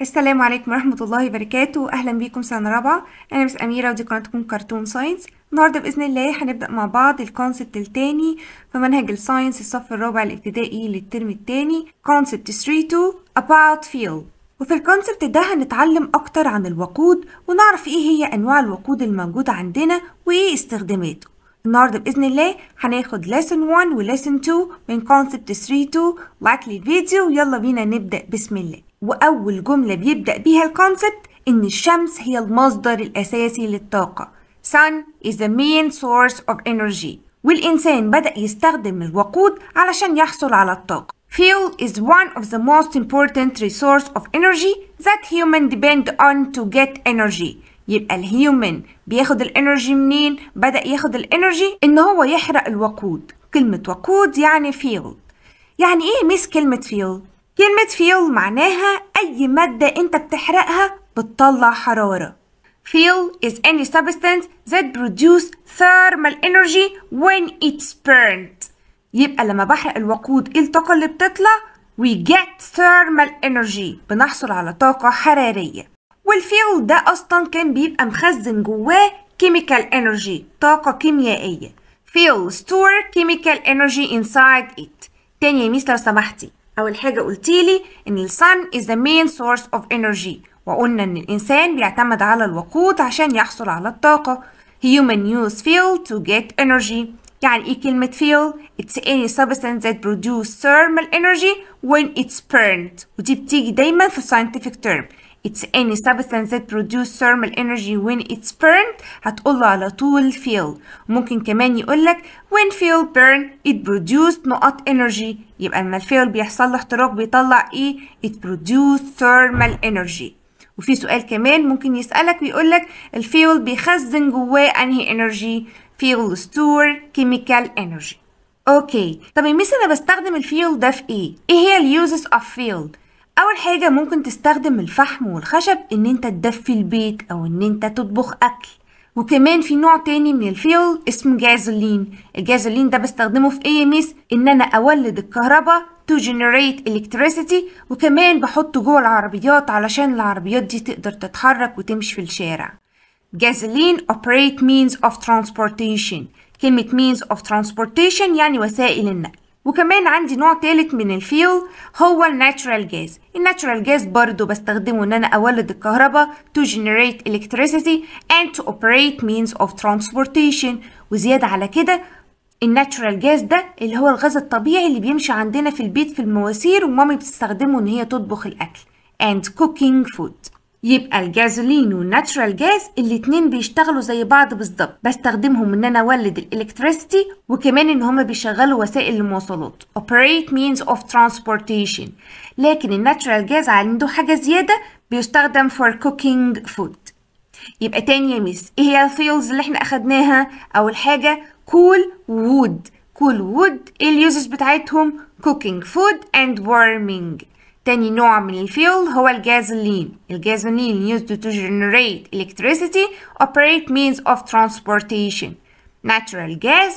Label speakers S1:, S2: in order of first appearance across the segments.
S1: السلام عليكم ورحمة الله وبركاته أهلا بيكم سنة رابعة أنا مس أميرة ودي قناتكم كرتون ساينس النهاردة بإذن الله هنبدأ مع بعض الكونسبت التاني في منهج الساينس الصف الرابع الابتدائي للترم التاني كونسبت 3 2 about field وفي الكونسبت ده هنتعلم أكتر عن الوقود ونعرف إيه هي أنواع الوقود الموجودة عندنا وإيه استخداماته النهاردة بإذن الله هناخد lesson 1 و lesson 2 من concept 3 2 لايك للفيديو يلا بينا نبدأ بسم الله وأول جملة بيبدأ بيها الكونسبت إن الشمس هي المصدر الأساسي للطاقة Sun is the main source of energy والإنسان بدأ يستخدم الوقود علشان يحصل على الطاقة Fuel is one of the most important resource of energy that human depend on to get energy يبقى الهيومن بياخد الانرجي منين بدأ ياخد الانرجي ان هو يحرق الوقود كلمة وقود يعني فيل يعني ايه ميس كلمة فيل كلمة فيول معناها أي مادة أنت بتحرقها بتطلع حرارة Fuel is any substance that produces thermal energy when it's burned. يبقى لما بحرق الوقود ايه الطاقة اللي بتطلع؟ We get thermal energy بنحصل على طاقة حرارية. والفيول ده أصلا كان بيبقى مخزن جواه chemical energy طاقة كيميائية. Fuel store chemical energy inside it. تاني يا ميس لو سمحتي. أول حاجة قلتيلي إن sun is the main source of energy وقلنا إن الإنسان بيعتمد على الوقود عشان يحصل على الطاقة human use fuel to get energy يعني إيه كلمة fuel؟ It's any substance that produces thermal energy when it's burned ودي بتيجي دايما في scientific term it's any substance that produce thermal energy when it's burned هتقول له على طول fuel ممكن كمان يقول لك when fuel burn it produced نقط energy يبقى لما الفيول بيحصل له احتراق بيطلع ايه it produced thermal energy وفي سؤال كمان ممكن يسألك ويقول لك الفيول بيخزن جواه انهي energy fuel store chemical energy اوكي طب يا ميس انا بستخدم الفيول ده في ايه ايه هي اليوزز اوف فيول اول حاجة ممكن تستخدم الفحم والخشب ان انت تدفي البيت او ان انت تطبخ اكل وكمان في نوع تاني من الفيول اسمه جازولين الجازولين ده بستخدمه في اي ميس ان انا اولد الكهرباء to generate electricity وكمان بحطه جوه العربيات علشان العربيات دي تقدر تتحرك وتمشي في الشارع جازولين operate means of transportation كلمة means of transportation يعني وسائل النقل وكمان عندي نوع تالت من الفيول هو الناتشرال جاز الناتشرال جاز برضو بستخدمه ان انا اولد الكهرباء to generate electricity and to operate means of transportation وزيادة على كده الناتشرال جاز ده اللي هو الغاز الطبيعي اللي بيمشي عندنا في البيت في المواسير ومامي بتستخدمه ان هي تطبخ الاكل and cooking food يبقى الجازولين والناتشورال جاز الاتنين بيشتغلوا زي بعض بالظبط بستخدمهم ان انا اولد الالكتريستي وكمان ان هما بيشغلوا وسائل المواصلات operate means of transportation لكن الناتشورال جاز عنده حاجه زياده بيستخدم for cooking food يبقى تاني يا ميس ايه هي الفيلز اللي احنا اخدناها اول حاجه كول وود كول وود اليوزز بتاعتهم cooking food and warming تاني نوع من الفيول هو الجازولين الجازولين used to generate electricity operate means of transportation natural gas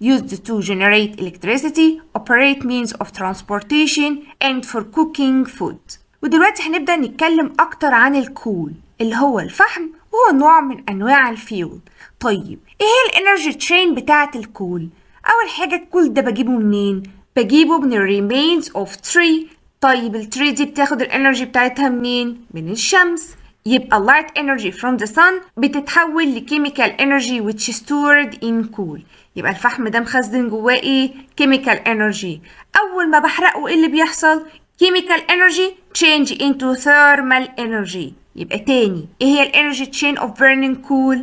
S1: used to generate electricity operate means of transportation and for cooking food ودلوقتي هنبدأ نتكلم أكتر عن الكول اللي هو الفحم وهو نوع من أنواع الفيول طيب إيه هي الانرجي ترين بتاعة الكول؟ أول حاجة الكول ده بجيبه منين؟ بجيبه من الريمينز اوف تري طيب 3 دي بتاخد الانرجي بتاعتها منين؟ من الشمس يبقى light energy from the sun بتتحول chemical energy which is stored in cool يبقى الفحم ده مخزن جواه ايه؟ chemical energy أول ما بحرقه ايه اللي بيحصل؟ chemical energy change into thermal energy يبقى تاني ايه هي energy chain of burning cool؟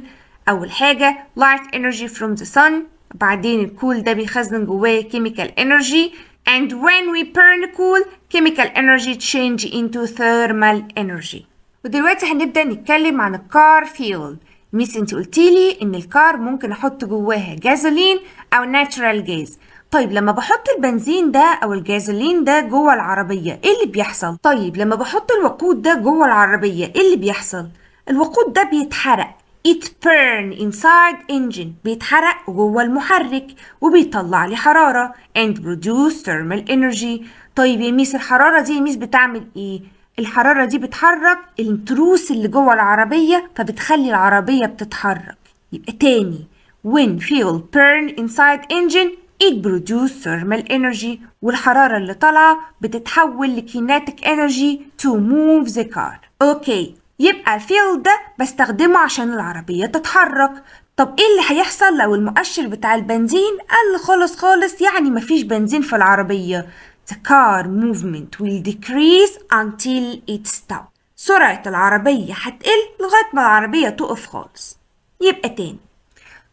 S1: أول حاجة light energy from the sun بعدين الكول ده بيخزن جواه chemical energy and when we burn coal chemical energy change into thermal energy ودلوقتي هنبدأ نتكلم عن الكار فيول ميس انت قلتيلي ان الكار ممكن احط جواها جازولين او ناتشرال جاز طيب لما بحط البنزين ده او الجازولين ده جوه العربيه ايه اللي بيحصل طيب لما بحط الوقود ده جوه العربيه ايه اللي بيحصل الوقود ده بيتحرق it burn inside engine بيتحرق جوه المحرك وبيطلع لي حرارة and produce thermal energy طيب يا ميس الحرارة دي يا ميس بتعمل ايه؟ الحرارة دي بتحرك التروس اللي جوه العربية فبتخلي العربية بتتحرك يبقى تاني when fuel burn inside engine it produce thermal energy والحرارة اللي طالعة بتتحول لكيناتيك energy to move the car. اوكي okay. يبقى فيل ده بستخدمه عشان العربية تتحرك طب ايه اللي هيحصل لو المؤشر بتاع البنزين قل خالص خالص يعني مفيش بنزين في العربية The car movement will decrease until it stops سرعة العربية هتقل لغاية ما العربية تقف خالص يبقى تاني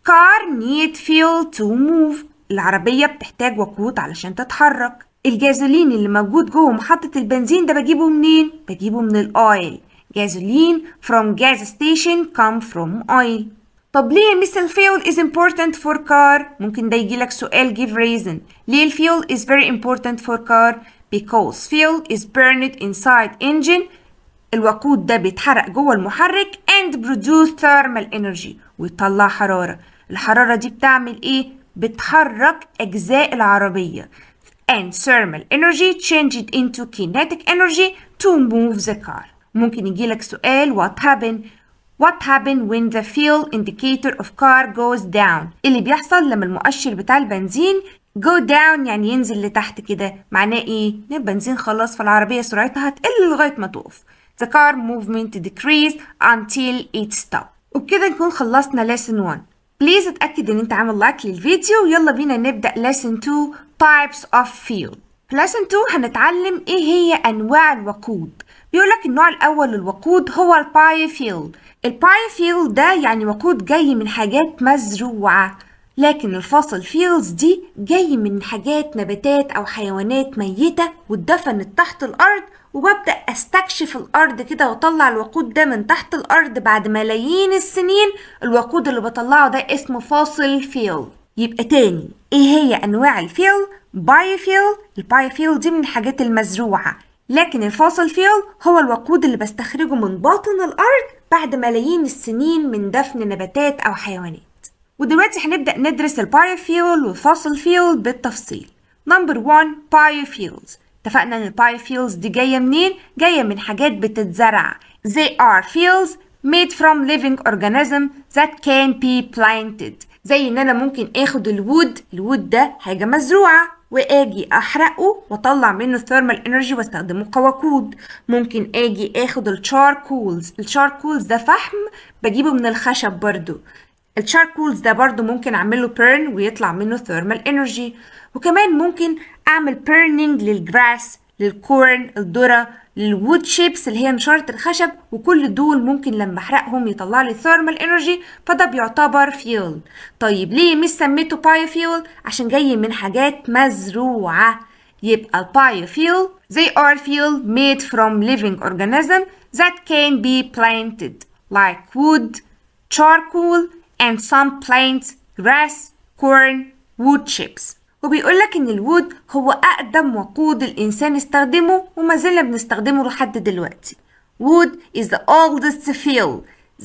S1: car need fuel to move العربية بتحتاج وقود علشان تتحرك الجازولين اللي موجود جوه محطة البنزين ده بجيبه منين؟ بجيبه من الأويل Gasoline from gas station come from oil طب ليه مس الفيول is important for car ممكن ده يجيلك سؤال give reason ليه الفيول is very important for car because fuel is burned inside engine الوقود ده بيتحرق جوه المحرك and produce thermal energy ويطلع حرارة الحرارة دي بتعمل ايه؟ بتحرك أجزاء العربية and thermal energy changed into kinetic energy to move the car ممكن يجيلك سؤال what happened What happened when the fuel indicator of car goes down اللي بيحصل لما المؤشر بتاع البنزين go down يعني ينزل لتحت كده معناه ايه ان البنزين خلاص فالعربيه سرعتها هتقل لغايه ما توقف the car movement decreased until it stopped وبكده نكون خلصنا lesson 1 بليز اتاكد ان انت عامل لايك للفيديو يلا بينا نبدا lesson 2 types of fuel في lesson 2 هنتعلم ايه هي انواع الوقود يقول لك النوع الأول للوقود هو البايوفيل البايوفيل ده يعني وقود جاي من حاجات مزروعة لكن الفاصل فيلز دي جاي من حاجات نباتات أو حيوانات ميتة واتدفنت تحت الأرض وببدأ أستكشف الأرض كده وأطلع الوقود ده من تحت الأرض بعد ملايين السنين الوقود اللي بطلعه ده اسمه فاصل فيل يبقى تاني ايه هي أنواع الفيل؟ بايوفيل البايوفيل دي من الحاجات المزروعة لكن الفاصل فيول هو الوقود اللي بستخرجه من باطن الأرض بعد ملايين السنين من دفن نباتات أو حيوانات ودلوقتي هنبدأ ندرس البايوفيول والفاصل فيول بالتفصيل نمبر 1 بايوفيولز اتفقنا ان البايوفيولز دي جاية منين؟ جاية من حاجات بتتزرع they are fields made from living organism that can be planted زي ان انا ممكن اخد الود الود ده حاجة مزروعة واجي احرقه واطلع منه الثيرمال انرجي واستخدمه كوقود ممكن اجي اخد الشاركولز الشاركولز ده فحم بجيبه من الخشب برضو الشاركولز ده برضو ممكن اعمله بيرن ويطلع منه ثيرمال انرجي وكمان ممكن اعمل بيرنينج للجراس للكورن الذره للوود شيبس اللي هي نشارة الخشب وكل دول ممكن لما احرقهم يطلع لي ثيرمال انرجي فده بيعتبر فيول طيب ليه مش سميته بايو فيول عشان جاي من حاجات مزروعه يبقى البايو فيول they are fuel made from living organism that can be planted like wood, charcoal and some plants, grass, corn, wood chips. وبيقولك ان الوود هو اقدم وقود الانسان استخدمه وما زلنا بنستخدمه لحد دلوقتي wood is the oldest fuel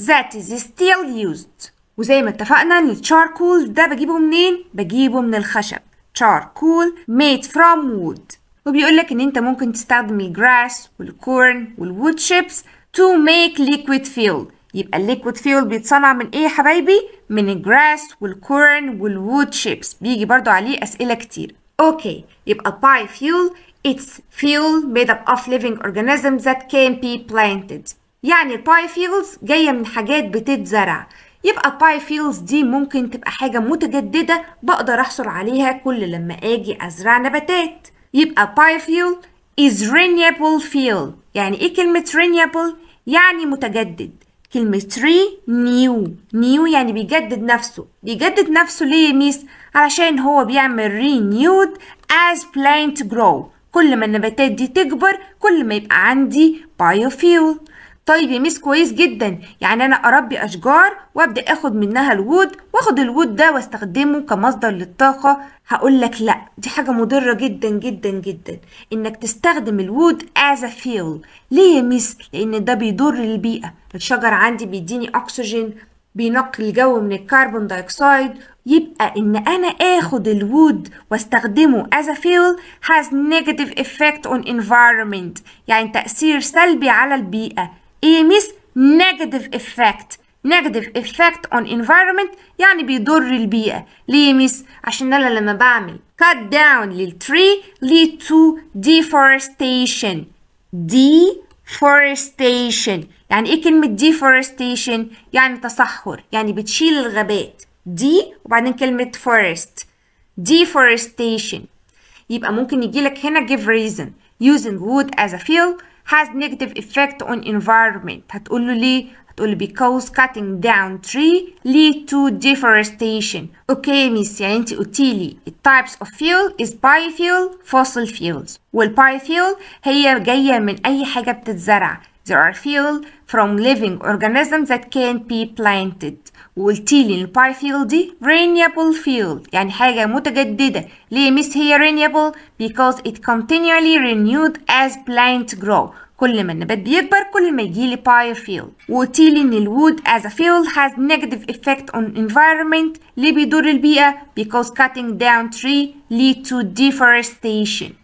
S1: that is still used وزي ما اتفقنا ان الشاركول ده بجيبه منين بجيبه من الخشب charcoal made from wood وبيقولك ان انت ممكن تستخدم الجراس والكورن والwood chips to make liquid fuel يبقى الليكويد فيول بيتصنع من ايه يا حبايبي من الجراس والكورن والوود شيبس بيجي برضو عليه اسئله كتير اوكي يبقى باي فيول اتس فيول ميد اب اوف living organisms ذات كان بي بلانتد يعني فيولز جاية من حاجات بتتزرع. يبقى فيولز دي ممكن تبقى حاجة متجددة بقدر أحصل عليها كل لما أجي أزرع نباتات. يبقى فيول is renewable fuel. يعني إيه كلمة renewable؟ يعني متجدد. كلمة re نيو نيو يعني بيجدد نفسه بيجدد نفسه ليه يا ميس علشان هو بيعمل renewed as plant grow كل ما النباتات دي تكبر كل ما يبقى عندي biofuel طيب يا ميس كويس جدا يعني انا اربي اشجار وابدا اخد منها الود واخد الود ده واستخدمه كمصدر للطاقه هقول لك لا دي حاجه مضره جدا جدا جدا انك تستخدم الود از فيول ليه يا ميس لان ده بيضر البيئه الشجر عندي بيديني اكسجين بينقي الجو من الكربون دايكسايد يبقى ان انا اخد الود واستخدمه as a fuel has negative effect on environment يعني تأثير سلبي على البيئة emits negative effect negative effect on environment يعني بيضر البيئة ليه مس عشان انا لما بعمل cut down للتري lead to deforestation deforestation يعني ايه كلمة deforestation يعني تصحر يعني بتشيل الغابات دي وبعدين كلمة forest deforestation يبقى ممكن يجيلك هنا give reason using wood as a fuel has negative effect on environment هتقول له ليه هتقول because cutting down tree lead to deforestation اوكي ميس يعني انت قلتي لي types of fuel is biofuel fossil fuels والbiofuel هي جايه من اي حاجه بتتزرع there are fuel from living organisms that can be planted والتيلي البايفيول دي renewable fuel يعني حاجة متجددة ليه مس هي renewable because it continually renewed as plant grow كل ما النبات بيكبر كل ما يجيلي بايوفيول وقلتيلي ان الوود as a fuel has negative effect on environment ليه بيضر البيئة because cutting down tree lead to deforestation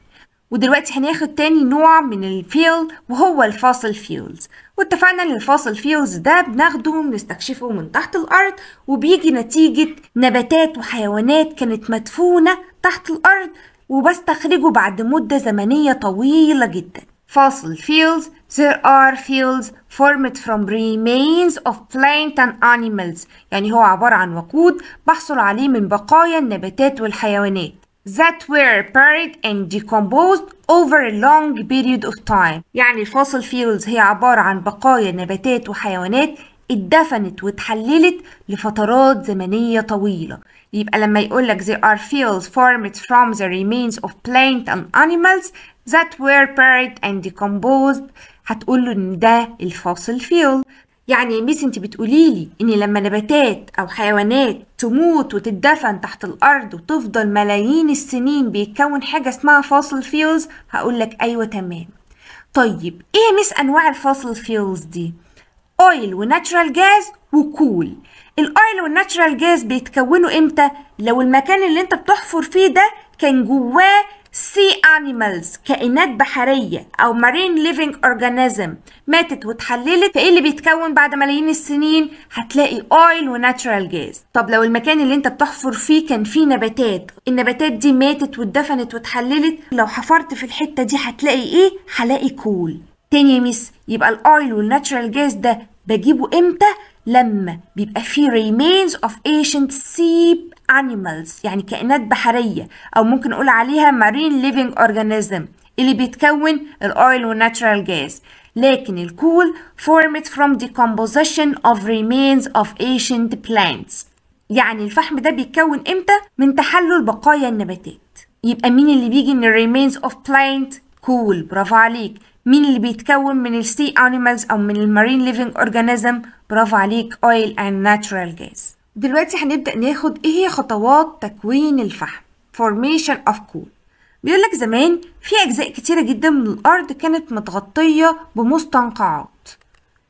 S1: ودلوقتي هناخد تاني نوع من الفيل وهو الفاصل فيولز واتفقنا ان الفاصل فيولز ده بناخده بنستكشفه من تحت الارض وبيجي نتيجة نباتات وحيوانات كانت مدفونة تحت الارض وبستخرجه بعد مدة زمنية طويلة جدا فاصل fields, there are fields formed from remains of plant and animals يعني هو عبارة عن وقود بحصل عليه من بقايا النباتات والحيوانات that were buried and decomposed over a long period of time يعني fossil fuels هي عبارة عن بقايا نباتات وحيوانات اتدفنت وتحللت لفترات زمنية طويلة يبقى لما يقولك there are fields formed from the remains of plants and animals that were buried and decomposed هتقول له ان ده الفوسل فيول يعني يا ميس انت بتقولي لي ان لما نباتات او حيوانات تموت وتتدفن تحت الارض وتفضل ملايين السنين بيتكون حاجه اسمها فاصل فيوز هقول لك ايوه تمام طيب ايه يا ميس انواع الفاصل فيوز دي اويل وناتشرال جاز وكول الاويل والناتشرال جاز بيتكونوا امتى لو المكان اللي انت بتحفر فيه ده كان جواه sea animals كائنات بحرية أو marine living organism ماتت وتحللت فإيه اللي بيتكون بعد ملايين السنين هتلاقي oil وناتشرال جاز طب لو المكان اللي انت بتحفر فيه كان فيه نباتات النباتات دي ماتت واتدفنت وتحللت لو حفرت في الحتة دي هتلاقي إيه هلاقي كول تاني يا ميس يبقى الاويل والناتشرال جاز ده بجيبه امتى لما بيبقى فيه remains of ancient sea animals يعني كائنات بحرية أو ممكن نقول عليها marine living organism اللي بيتكون الأويل والناتشرال جاز لكن الكول formed from decomposition of remains of ancient plants يعني الفحم ده بيتكون امتى من تحلل بقايا النباتات يبقى مين اللي بيجي من remains of plant؟ كول برافو عليك مين اللي بيتكون من السي animals او من المارين ليفينج اورجانيزم برافو عليك اويل and natural gas دلوقتي هنبدأ ناخد ايه هي خطوات تكوين الفحم formation of coal بيقول لك زمان في أجزاء كتيرة جدا من الأرض كانت متغطية بمستنقعات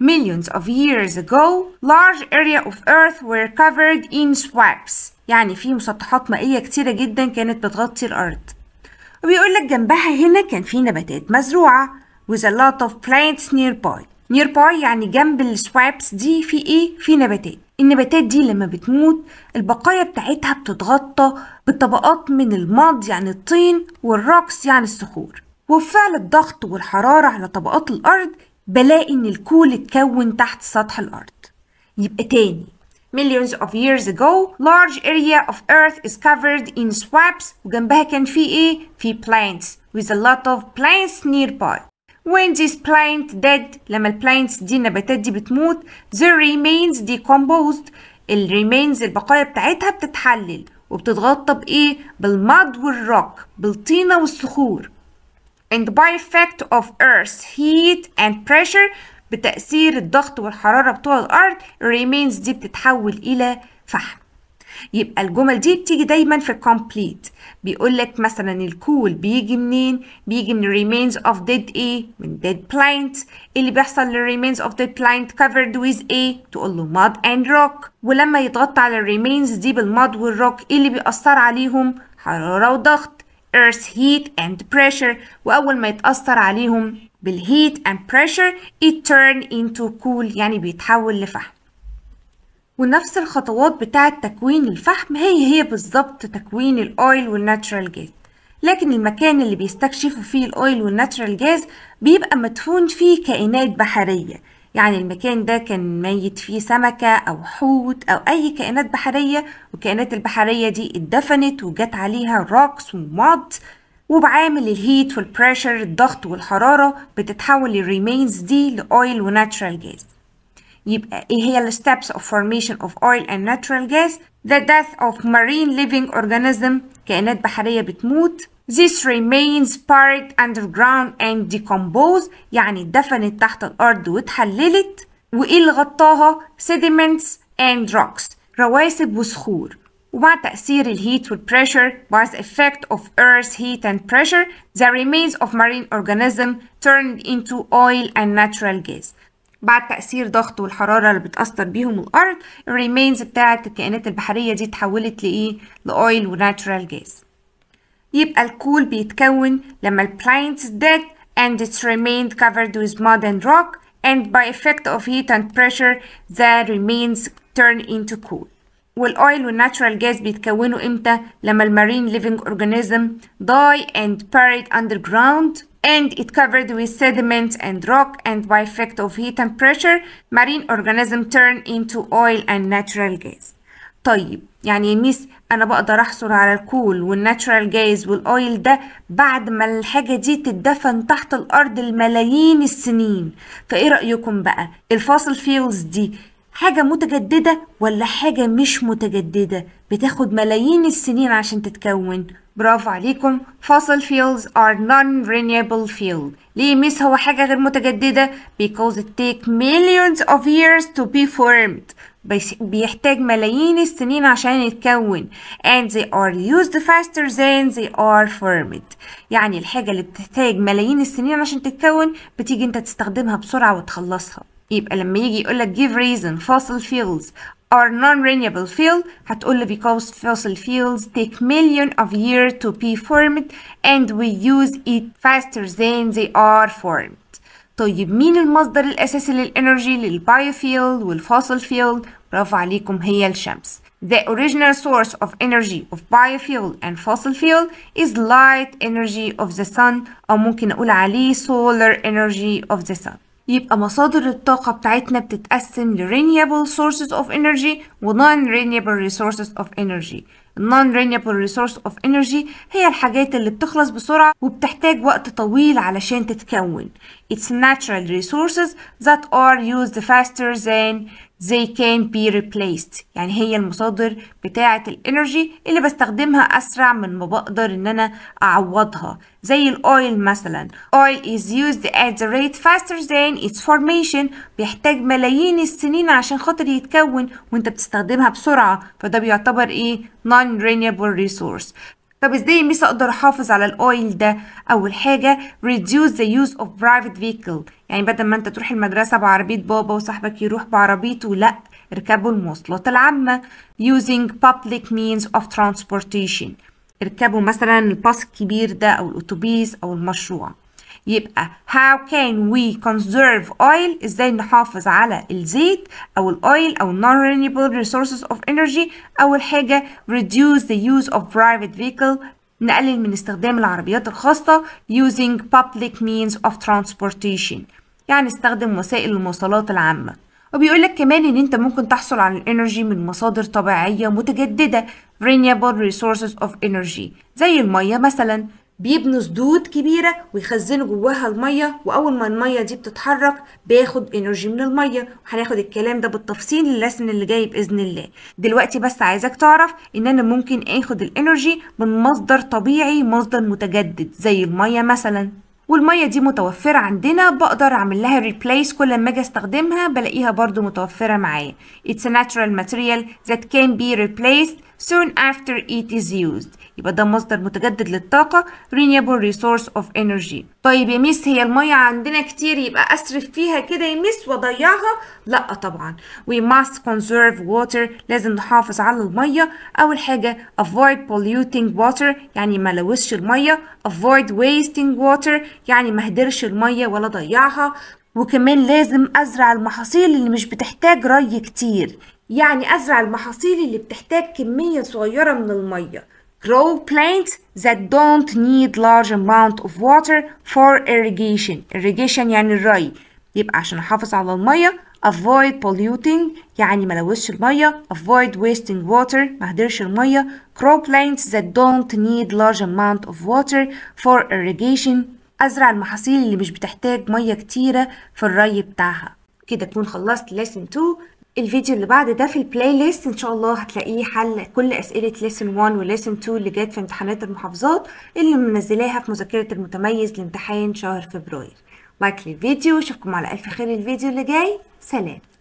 S1: Millions of years ago, large area of earth were covered in swamps. يعني في مسطحات مائية كتيرة جدا كانت بتغطي الأرض. وبيقول لك جنبها هنا كان في نباتات مزروعة with a lot of plants nearby. نير باي يعني جنب السوابس دي في ايه في نباتات النباتات دي لما بتموت البقايا بتاعتها بتتغطى بطبقات من الماض يعني الطين والراكس يعني الصخور وبفعل الضغط والحرارة على طبقات الأرض بلاقي إن الكول اتكون تحت سطح الأرض يبقى تاني Millions of years ago, large area of earth is covered in swamps وجنبها كان في ايه؟ في plants with a lot of plants nearby when this plant dead لما plants دي النباتات دي بتموت the remains decomposed ال remains البقايا بتاعتها بتتحلل وبتتغطى بإيه؟ بالمد والروك بالطينة والصخور and by effect of earth heat and pressure بتأثير الضغط والحرارة بتوع الأرض remains دي بتتحول إلى فحم يبقى الجمل دي بتيجي دايما في complete بيقول لك مثلا الكول بيجي منين بيجي من remains of dead ايه من dead plant إيه اللي بيحصل remains of dead plant covered with ايه تقول له mud and rock ولما يتغطى على الريمينز دي بالماد والروك ايه اللي بيأثر عليهم حرارة وضغط earth heat and pressure وأول ما يتأثر عليهم بالهيت and pressure it turn into cool يعني بيتحول لفحم ونفس الخطوات بتاعة تكوين الفحم هي هي بالظبط تكوين الأويل والناتشرال جاز لكن المكان اللي بيستكشفوا فيه الأويل والناتشرال جاز بيبقى مدفون فيه كائنات بحرية يعني المكان ده كان ميت فيه سمكة أو حوت أو أي كائنات بحرية والكائنات البحرية دي اتدفنت وجت عليها راكس ومض وبعامل الهيت والبريشر الضغط والحرارة بتتحول الريمينز دي لأويل وناتشرال جاز يبقى ايه steps of formation of oil and natural gas the death of marine living organism كائنات بحرية بتموت This remains buried underground and decomposed يعني اتدفنت تحت الأرض واتحللت وإيه اللي غطاها sediments and rocks رواسب وصخور ومع تأثير الهيت والpressure by the effect of earth heat and pressure the remains of marine organism turned into oil and natural gas بعد تأثير ضغط والحرارة اللي بتأثر بيهم الأرض الريمينز بتاعة الكائنات البحرية دي تحولت لإيه؟ لأويل وناتشرال جاز يبقى الكول بيتكون لما البلانت ديت and it's remained covered with mud and rock and by effect of heat and pressure the remains turn into cool والاويل والناتشورال جاز بيتكونوا امتى لما المارين ليفينج اورجانيزم die and buried underground and it covered with sediment and rock and by effect of heat and pressure marine organism turn into oil and natural gas طيب يعني ميس انا بقدر احصل على الكول والناتشورال جاز والاويل ده بعد ما الحاجه دي تدفن تحت الارض لملايين السنين فايه رايكم بقى الفاصل فيولز دي حاجة متجددة ولا حاجة مش متجددة بتاخد ملايين السنين عشان تتكون برافو عليكم fossil fuels are non-renewable fuel ليه ميس هو حاجة غير متجددة because it take millions of years to be formed بيحتاج ملايين السنين عشان يتكون and they are used faster than they are formed يعني الحاجة اللي بتحتاج ملايين السنين عشان تتكون بتيجي انت تستخدمها بسرعة وتخلصها يبقى لما يجي يقول لك give reason fossil fuels are non-renewable fuel هتقول because fossil fuels take million of years to be formed and we use it faster than they are formed طيب مين المصدر الأساسي للإنرجي للبايوفيل والفوسل فيل؟ برافو عليكم هي الشمس. The original source of energy of biofuel and fossil fuel is light energy of the sun أو ممكن أقول عليه solar energy of the sun. يبقى مصادر الطاقة بتاعتنا بتتقسم ل renewable sources of energy و non renewable resources of energy non renewable resource of energy هي الحاجات اللي بتخلص بسرعة وبتحتاج وقت طويل علشان تتكون It's natural resources that are used faster than they can be replaced يعني هي المصادر بتاعة الانرجي اللي بستخدمها أسرع من ما بقدر إن أنا أعوضها زي الأويل مثلا oil is used at the rate faster than its formation بيحتاج ملايين السنين عشان خاطر يتكون وانت بتستخدمها بسرعة فده بيعتبر ايه non renewable resource طب ازاي ميس اقدر احافظ على الاويل ده اول حاجه reduce the use of private vehicle يعني بدل ما انت تروح المدرسه بعربيه بابا وصاحبك يروح بعربيته لا اركبوا المواصلات العامه using public means of transportation اركبوا مثلا الباص الكبير ده او الاتوبيس او المشروع يبقى how can we conserve oil ازاي نحافظ على الزيت او الاويل او non renewable resources of energy اول حاجه reduce the use of private vehicle نقلل من استخدام العربيات الخاصة using public means of transportation يعني استخدم وسائل المواصلات العامة وبيقول لك كمان ان انت ممكن تحصل على الانرجي من مصادر طبيعية متجددة renewable resources of energy زي المية مثلا بيبنوا سدود كبيرة ويخزنوا جواها المية وأول ما المية دي بتتحرك بياخد انرجي من المية وهناخد الكلام ده بالتفصيل للسن اللي جاي بإذن الله دلوقتي بس عايزك تعرف إن أنا ممكن آخد الانرجي من مصدر طبيعي مصدر متجدد زي المية مثلا والمية دي متوفرة عندنا بقدر أعمل لها ريبليس كل ما أجي أستخدمها بلاقيها برضو متوفرة معايا It's a natural material that can be replaced soon after it is used يبقى ده مصدر متجدد للطاقة renewable resource of energy طيب يا ميس هي المية عندنا كتير يبقى أسرف فيها كده يا ميس وأضيعها؟ لأ طبعا we must conserve water لازم نحافظ على المية أول حاجة avoid polluting water يعني ما لوثش المية avoid wasting water يعني ما هدرش المية ولا ضيعها وكمان لازم أزرع المحاصيل اللي مش بتحتاج ري كتير يعني أزرع المحاصيل اللي بتحتاج كمية صغيرة من المية grow plants that don't need large amount of water for irrigation irrigation يعني الري يبقى عشان أحافظ على المية avoid polluting يعني ما لوثش المية avoid wasting water ما هدرش المية grow plants that don't need large amount of water for irrigation أزرع المحاصيل اللي مش بتحتاج مية كتيرة في الري بتاعها كده تكون خلصت lesson 2 الفيديو اللي بعد ده في البلاي ليست ان شاء الله هتلاقيه حل كل اسئله ليسن 1 وليسن 2 اللي جت في امتحانات المحافظات اللي منزلاها في مذكره المتميز لامتحان شهر فبراير لايك للفيديو اشوفكم على الف خير الفيديو اللي جاي سلام